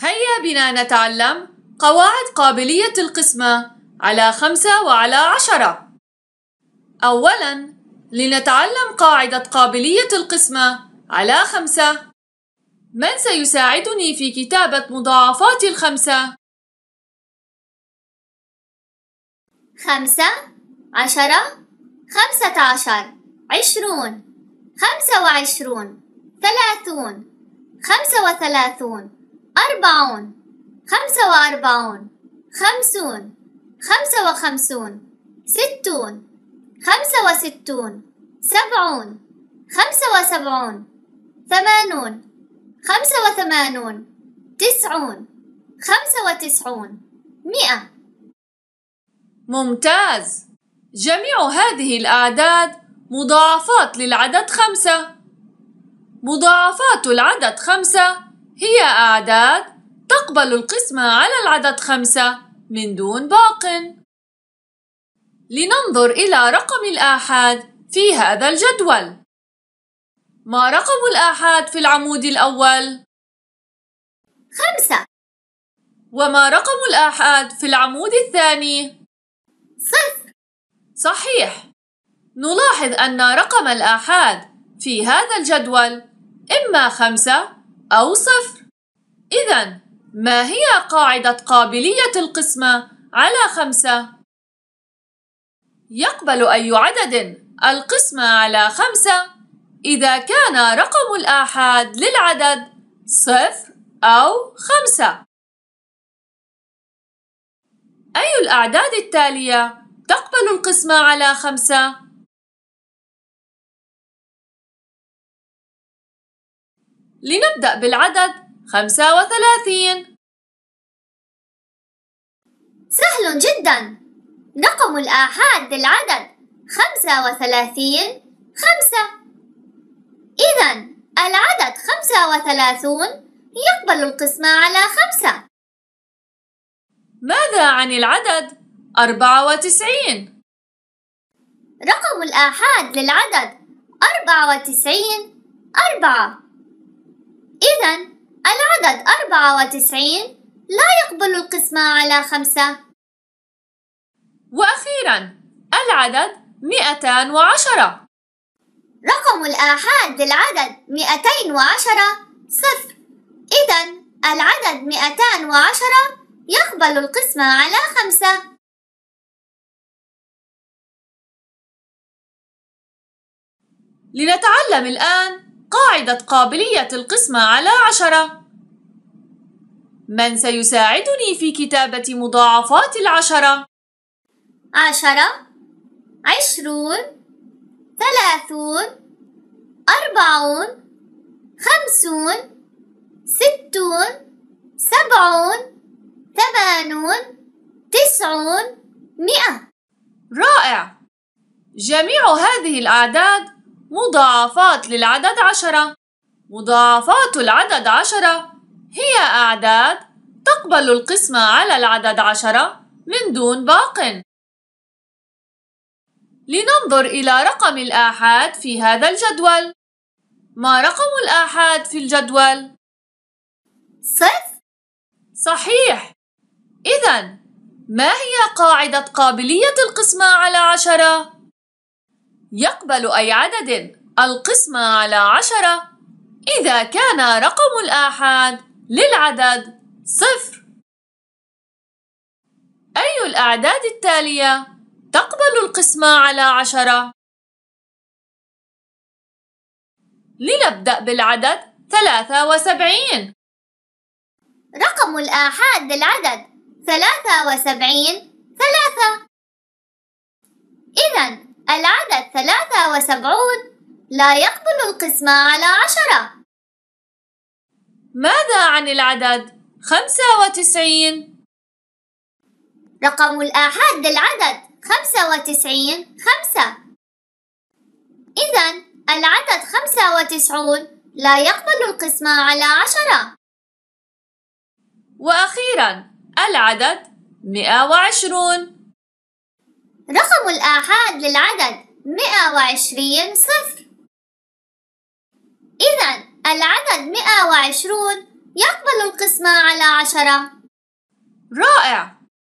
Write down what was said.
هيا بنا نتعلم قواعد قابلية القسمة على خمسة وعلى عشرة أولاً لنتعلم قاعدة قابلية القسمة على خمسة من سيساعدني في كتابة مضاعفات الخمسة؟ خمسة عشرة خمسة عشر عشرون خمسة وعشرون ثلاثون خمسة وثلاثون أربعون خمسة وأربعون خمسون خمسة وخمسون ستون خمسة وستون سبعون خمسة وسبعون ثمانون خمسة وثمانون تسعون خمسة وتسعون مئة ممتاز جميع هذه الأعداد مضاعفات للعدد خمسة مضاعفات العدد خمسة هي أعداد تقبل القسمة على العدد خمسة من دون باق لننظر إلى رقم الآحاد في هذا الجدول ما رقم الآحاد في العمود الأول؟ خمسة وما رقم الآحاد في العمود الثاني؟ صفر صحيح نلاحظ أن رقم الآحاد في هذا الجدول إما خمسة أو صفر إذا ما هي قاعدة قابلية القسمة على خمسة؟ يقبل أي عدد القسمة على خمسة إذا كان رقم الآحاد للعدد صفر أو خمسة أي الأعداد التالية تقبل القسمة على خمسة؟ لنبدأ بالعدد خمسة وثلاثين سهل جدا رقم الآحاد بالعدد خمسة وثلاثين خمسة إذا العدد خمسة وثلاثون يقبل القسمة على خمسة ماذا عن العدد أربعة وتسعين؟ رقم الآحاد للعدد أربعة وتسعين أربعة إذا العدد أربعة وتسعين لا يقبل القسمة على خمسة وأخيرا العدد مئتان وعشرة رقم الآحاد للعدد مئتين وعشرة صفر إذا العدد مئتان وعشرة يقبل القسمة على خمسة لنتعلم الآن قاعدة قابلية القسمة على عشرة من سيساعدني في كتابة مضاعفات العشرة؟ عشرة عشرون ثلاثون أربعون خمسون ستون سبعون ثمانون تسعون مئة رائع جميع هذه الأعداد مضاعفات للعدد عشرة مضاعفات العدد عشرة هي أعداد تقبل القسمة على العدد عشرة من دون باق لننظر إلى رقم الآحاد في هذا الجدول ما رقم الآحاد في الجدول؟ صفر صحيح إذن ما هي قاعدة قابلية القسمة على عشرة؟ يقبل أي عدد القسمة على عشرة إذا كان رقم الآحاد للعدد صفر أي الأعداد التالية تقبل القسمة على عشرة؟ لنبدأ بالعدد ثلاثة وسبعين رقم الآحاد للعدد ثلاثة وسبعين ثلاثة إذا العدد ثلاثة وسبعون لا يقبل القسمة على عشرة ماذا عن العدد خمسة وتسعين؟ رقم الآحاد للعدد خمسة وتسعين خمسة إذا العدد خمسة وتسعون لا يقبل القسمة على عشرة وأخيرا العدد مئة وعشرون رقم الآحاد للعدد 120 صفر إذا العدد 120 يقبل القسمة على عشرة رائع